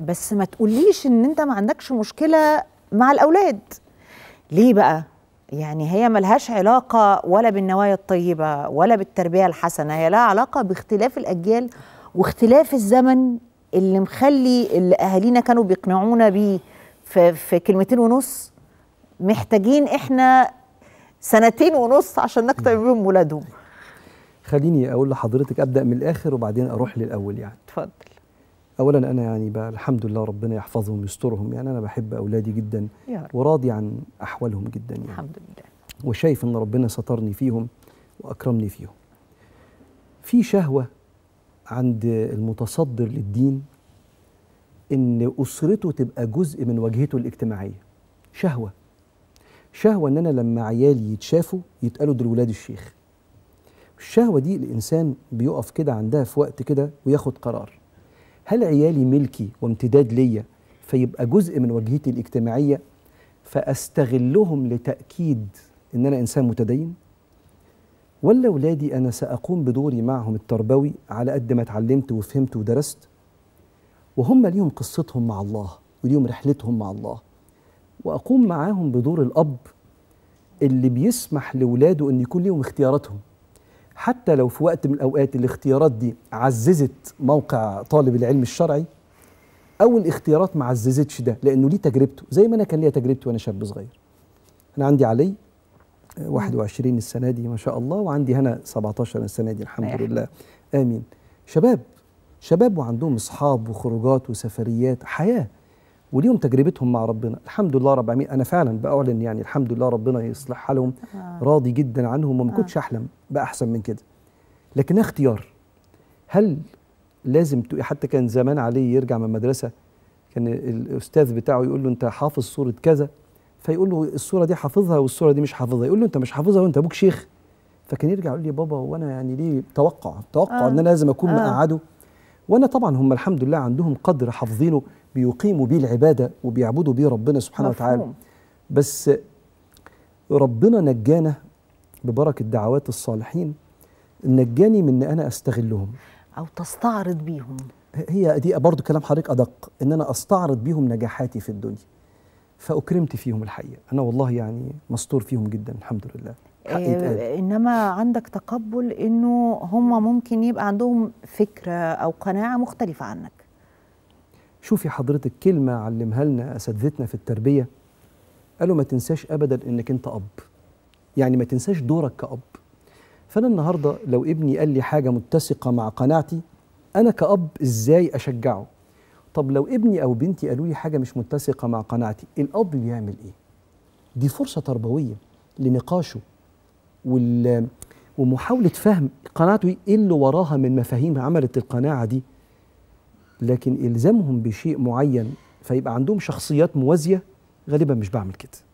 بس ما تقوليش ان انت ما عندكش مشكله مع الاولاد ليه بقى يعني هي ملهاش علاقة ولا بالنوايا الطيبة ولا بالتربية الحسنة هي لها علاقة باختلاف الأجيال واختلاف الزمن اللي مخلي اللي أهالينا كانوا بيقنعونا بيه في, في كلمتين ونص محتاجين إحنا سنتين ونص عشان نكتب بيهم ولادهم خليني أقول لحضرتك أبدأ من الآخر وبعدين أروح للأول يعني اتفضل اولا انا يعني بقى الحمد لله ربنا يحفظهم ويسترهم يعني انا بحب اولادي جدا يا رب. وراضي عن احوالهم جدا يعني الحمد لله وشايف ان ربنا سترني فيهم واكرمني فيهم في شهوه عند المتصدر للدين ان اسرته تبقى جزء من واجهته الاجتماعيه شهوه شهوه ان انا لما عيالي يتشافوا يتقالوا دول ولاد الشيخ الشهوه دي الانسان بيقف كده عندها في وقت كده وياخد قرار هل عيالي ملكي وامتداد ليا فيبقى جزء من وجهتي الاجتماعيه فاستغلهم لتاكيد ان انا انسان متدين ولا اولادي انا ساقوم بدوري معهم التربوي على قد ما اتعلمت وفهمت ودرست وهم ليهم قصتهم مع الله وليهم رحلتهم مع الله واقوم معاهم بدور الاب اللي بيسمح لاولاده ان يكون ليهم اختياراتهم حتى لو في وقت من الأوقات الاختيارات دي عززت موقع طالب العلم الشرعي أو الاختيارات ما عززتش ده لأنه ليه تجربته زي ما أنا كان ليا تجربتي وأنا شاب صغير أنا عندي علي 21 آه، السنة دي ما شاء الله وعندي هنا 17 السنة دي الحمد لله آمين شباب شباب وعندهم أصحاب وخروجات وسفريات حياة وليهم تجربتهم مع ربنا الحمد لله رب العالمين انا فعلا باعلن يعني الحمد لله ربنا يصلح حالهم آه. راضي جدا عنهم وما آه. كنتش احلم باحسن من كده لكنها اختيار هل لازم حتى كان زمان عليه يرجع من المدرسه كان الاستاذ بتاعه يقول له انت حافظ سوره كذا فيقول له السوره دي حافظها والسوره دي مش حافظها يقول له انت مش حافظها وانت ابوك شيخ فكان يرجع يقول لي بابا وانا يعني ليه توقع توقع آه. ان انا لازم اكون آه. مقعده وانا طبعا هم الحمد لله عندهم قدر حافظينه بيقيموا بيه العباده وبيعبدوا بيه ربنا سبحانه مفهوم. وتعالى بس ربنا نجانا ببركه دعوات الصالحين نجاني من ان انا استغلهم او تستعرض بيهم هي دي برضو كلام حضرتك ادق ان انا استعرض بيهم نجاحاتي في الدنيا فاكرمت فيهم الحقيقه انا والله يعني مستور فيهم جدا الحمد لله آه، انما عندك تقبل انه هم ممكن يبقى عندهم فكره او قناعه مختلفه عنك شوفي حضرتك كلمه علمها لنا اساتذتنا في التربيه قالوا ما تنساش ابدا انك انت اب يعني ما تنساش دورك كاب فانا النهارده لو ابني قال لي حاجه متسقه مع قناعتي انا كاب ازاي اشجعه طب لو ابني او بنتي قالوا لي حاجه مش متسقه مع قناعتي الاب بيعمل ايه دي فرصه تربويه لنقاشه وال ومحاولة فهم قناعته ايه اللي وراها من مفاهيم عملت القناعة دي لكن إلزامهم بشيء معين فيبقى عندهم شخصيات موازية غالبا مش بعمل كده